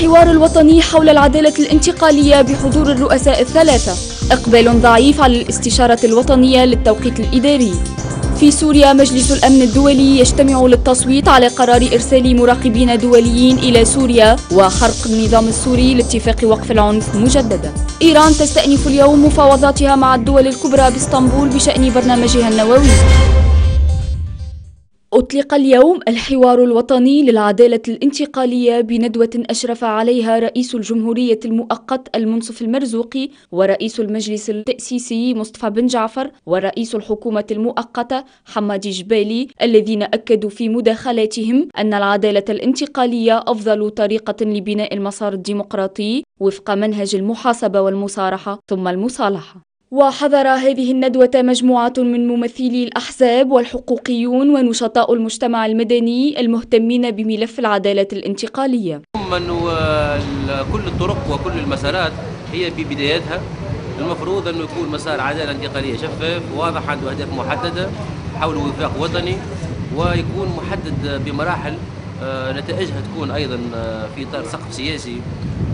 الحوار الوطني حول العدالة الانتقالية بحضور الرؤساء الثلاثة إقبال ضعيف على الاستشارة الوطنية للتوقيت الإداري في سوريا مجلس الأمن الدولي يجتمع للتصويت على قرار إرسال مراقبين دوليين إلى سوريا وحرق النظام السوري لاتفاق وقف العنف مجددا إيران تستأنف اليوم مفاوضاتها مع الدول الكبرى باسطنبول بشأن برنامجها النووي أطلق اليوم الحوار الوطني للعدالة الانتقالية بندوة أشرف عليها رئيس الجمهورية المؤقت المنصف المرزوقي ورئيس المجلس التأسيسي مصطفى بن جعفر ورئيس الحكومة المؤقتة حمادي جبالي الذين أكدوا في مداخلاتهم أن العدالة الانتقالية أفضل طريقة لبناء المسار الديمقراطي وفق منهج المحاسبة والمصارحة ثم المصالحة وحضر هذه الندوة مجموعة من ممثلي الأحزاب والحقوقيون ونشطاء المجتمع المدني المهتمين بملف العدالة الانتقالية كل الطرق وكل المسارات هي في بداياتها المفروض أنه يكون مسار عدالة انتقالية شفاف واضح عنده أهداف محددة حول وفاق وطني ويكون محدد بمراحل آه، نتائجها تكون أيضا آه، في إطار سقف سياسي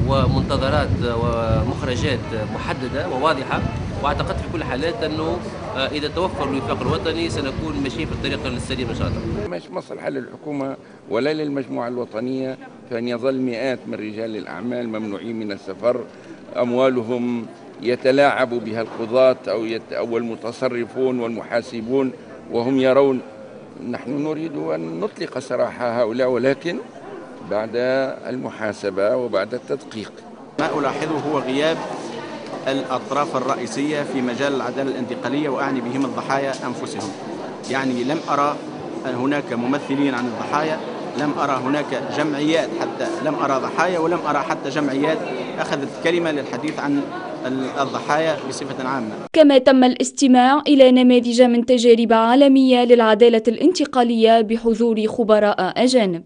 ومنتظرات آه، ومخرجات محددة وواضحة واعتقد في كل حالات انه آه، اذا توفر الوفاق الوطني سنكون ماشيين في الطريق السليمه ان شاء الله. مش مصلحه للحكومه ولا للمجموعه الوطنيه فان يظل مئات من رجال الاعمال ممنوعين من السفر اموالهم يتلاعب بها القضاة أو, يت أو المتصرفون والمحاسبون وهم يرون نحن نريد أن نطلق سراح هؤلاء ولكن بعد المحاسبة وبعد التدقيق ما ألاحظه هو غياب الأطراف الرئيسية في مجال العدالة الانتقالية وأعني بهم الضحايا أنفسهم يعني لم أرى هناك ممثلين عن الضحايا لم أرى هناك جمعيات حتى لم أرى ضحايا ولم أرى حتى جمعيات أخذت كلمة للحديث عن الضحايا بصفة عامة كما تم الاستماع إلى نماذج من تجارب عالمية للعدالة الانتقالية بحضور خبراء أجانب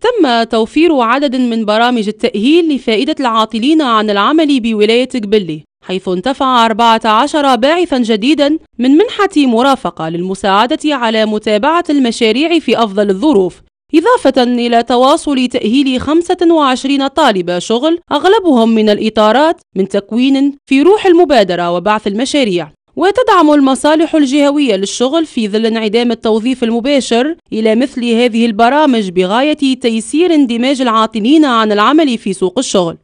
تم توفير عدد من برامج التأهيل لفائدة العاطلين عن العمل بولاية قبلي حيث انتفع 14 باعثا جديدا من منحة مرافقة للمساعدة على متابعة المشاريع في أفضل الظروف إضافة إلى تواصل تأهيل 25 طالب شغل أغلبهم من الإطارات من تكوين في روح المبادرة وبعث المشاريع وتدعم المصالح الجهوية للشغل في ظل انعدام التوظيف المباشر إلى مثل هذه البرامج بغاية تيسير اندماج العاطلين عن العمل في سوق الشغل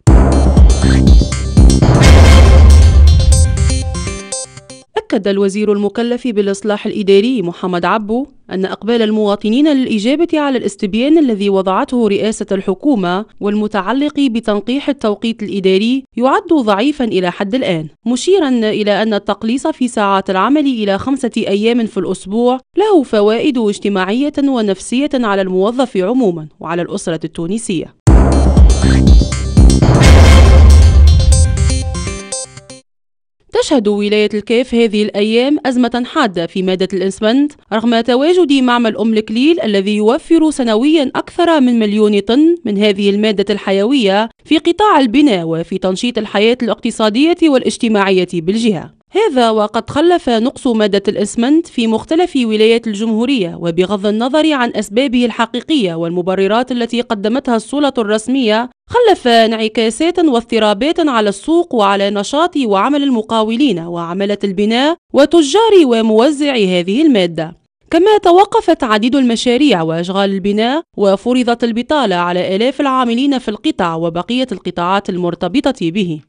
أكد الوزير المكلف بالإصلاح الإداري محمد عبو أن إقبال المواطنين للإجابة على الاستبيان الذي وضعته رئاسة الحكومة والمتعلق بتنقيح التوقيت الإداري يعد ضعيفا إلى حد الآن مشيرا إلى أن التقليص في ساعات العمل إلى خمسة أيام في الأسبوع له فوائد اجتماعية ونفسية على الموظف عموما وعلى الأسرة التونسية تشهد ولاية الكاف هذه الأيام أزمة حادة في مادة الإنسمنت رغم تواجد معمل أم الكليل الذي يوفر سنويا أكثر من مليون طن من هذه المادة الحيوية في قطاع البناء وفي تنشيط الحياة الاقتصادية والاجتماعية بالجهة هذا وقد خلف نقص مادة الإسمنت في مختلف ولايات الجمهورية وبغض النظر عن أسبابه الحقيقية والمبررات التي قدمتها السلطة الرسمية خلف انعكاسات واضطرابات على السوق وعلى نشاط وعمل المقاولين وعملة البناء وتجار وموزع هذه المادة كما توقفت عديد المشاريع وأشغال البناء وفرضت البطالة على آلاف العاملين في القطاع وبقية القطاعات المرتبطة به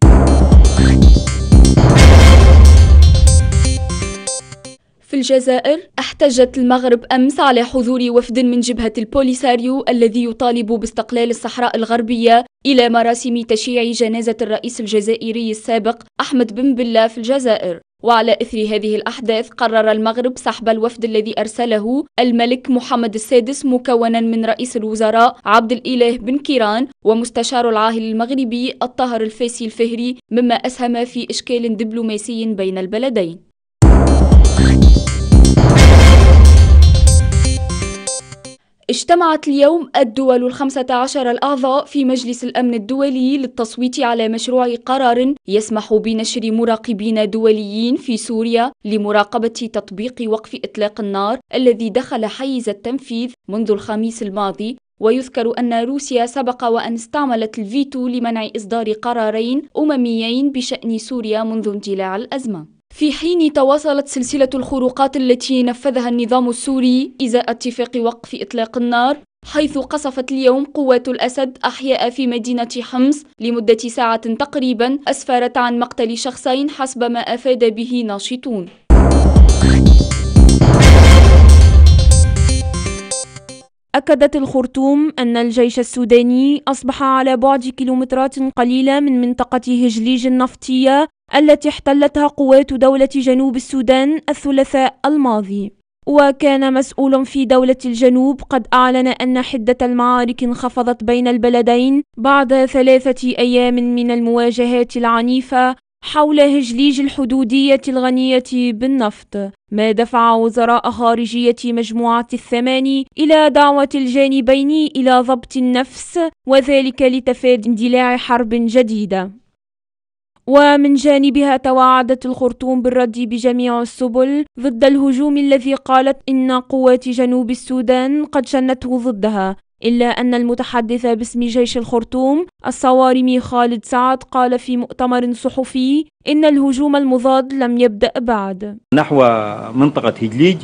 الجزائر احتجت المغرب أمس على حضور وفد من جبهة البوليساريو الذي يطالب باستقلال الصحراء الغربية إلى مراسم تشييع جنازة الرئيس الجزائري السابق أحمد بن بلة في الجزائر وعلى إثر هذه الأحداث قرر المغرب سحب الوفد الذي أرسله الملك محمد السادس مكونا من رئيس الوزراء عبد الإله بن كيران ومستشار العاهل المغربي الطاهر الفاسي الفهري مما أسهم في إشكال دبلوماسي بين البلدين اجتمعت اليوم الدول الخمسة عشر الأعضاء في مجلس الأمن الدولي للتصويت على مشروع قرار يسمح بنشر مراقبين دوليين في سوريا لمراقبة تطبيق وقف إطلاق النار الذي دخل حيز التنفيذ منذ الخميس الماضي ويذكر أن روسيا سبق وأن استعملت الفيتو لمنع إصدار قرارين أمميين بشأن سوريا منذ اندلاع الأزمة في حين تواصلت سلسلة الخروقات التي نفذها النظام السوري إزاء اتفاق وقف إطلاق النار حيث قصفت اليوم قوات الأسد أحياء في مدينة حمص لمدة ساعة تقريبا أسفرت عن مقتل شخصين حسب ما أفاد به ناشطون أكدت الخرطوم أن الجيش السوداني أصبح على بعد كيلومترات قليلة من منطقة هجليج النفطية التي احتلتها قوات دولة جنوب السودان الثلاثاء الماضي وكان مسؤول في دولة الجنوب قد أعلن أن حدة المعارك انخفضت بين البلدين بعد ثلاثة أيام من المواجهات العنيفة حول هجليج الحدودية الغنية بالنفط ما دفع وزراء خارجية مجموعة الثماني إلى دعوة الجانبين إلى ضبط النفس وذلك لتفادي اندلاع حرب جديدة ومن جانبها توعدت الخرطوم بالرد بجميع السبل ضد الهجوم الذي قالت إن قوات جنوب السودان قد شنته ضدها إلا أن المتحدث باسم جيش الخرطوم الصوارمي خالد سعد قال في مؤتمر صحفي إن الهجوم المضاد لم يبدأ بعد نحو منطقة هجليج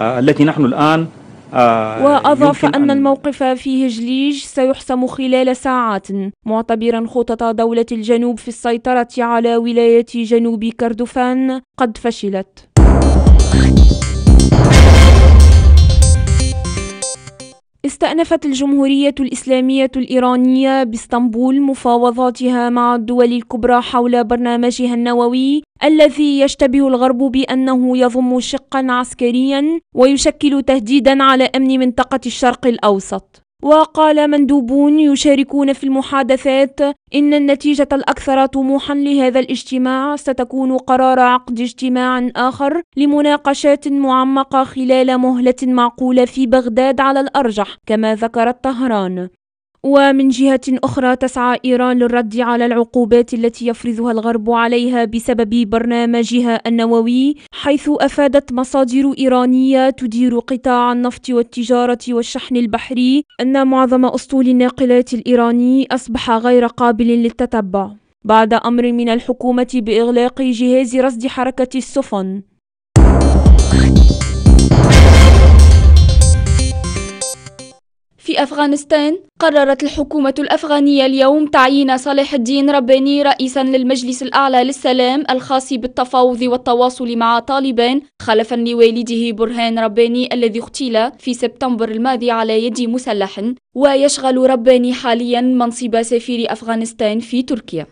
آه، التي نحن الآن آه، وأضاف أن الموقف في هجليج سيحسم خلال ساعات معتبرا خطط دولة الجنوب في السيطرة على ولاية جنوب كردفان قد فشلت استأنفت الجمهورية الإسلامية الإيرانية باسطنبول مفاوضاتها مع الدول الكبرى حول برنامجها النووي الذي يشتبه الغرب بأنه يضم شقا عسكريا ويشكل تهديدا على أمن منطقة الشرق الأوسط وقال مندوبون يشاركون في المحادثات إن النتيجة الأكثر طموحا لهذا الاجتماع ستكون قرار عقد اجتماع آخر لمناقشات معمقة خلال مهلة معقولة في بغداد على الأرجح كما ذكرت طهران ومن جهة أخرى تسعى إيران للرد على العقوبات التي يفرضها الغرب عليها بسبب برنامجها النووي حيث أفادت مصادر إيرانية تدير قطاع النفط والتجارة والشحن البحري أن معظم أسطول الناقلات الإيراني أصبح غير قابل للتتبع بعد أمر من الحكومة بإغلاق جهاز رصد حركة السفن في أفغانستان قررت الحكومة الأفغانية اليوم تعيين صالح الدين رباني رئيسا للمجلس الأعلى للسلام الخاص بالتفاوض والتواصل مع طالبان خلفا لوالده برهان رباني الذي اغتيل في سبتمبر الماضي على يد مسلح ويشغل رباني حاليا منصب سفير أفغانستان في تركيا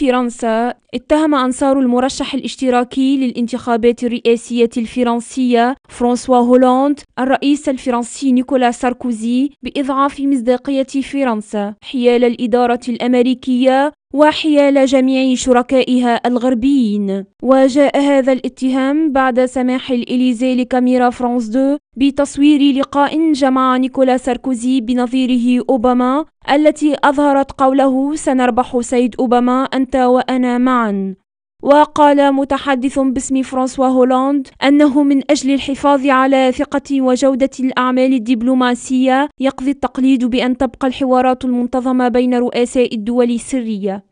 فرنسا اتهم أنصار المرشح الاشتراكي للانتخابات الرئاسية الفرنسية فرانسوا هولاند الرئيس الفرنسي نيكولا ساركوزي بإضعاف مصداقية فرنسا حيال الإدارة الأمريكية وحيال جميع شركائها الغربيين وجاء هذا الاتهام بعد سماح الإليزي لكاميرا فرانس 2 بتصوير لقاء جمع نيكولا ساركوزي بنظيره أوباما التي أظهرت قوله سنربح سيد أوباما أنت وأنا معا وقال متحدث باسم فرانسوا هولاند أنه من أجل الحفاظ على ثقة وجودة الأعمال الدبلوماسية يقضي التقليد بأن تبقى الحوارات المنتظمة بين رؤساء الدول سرية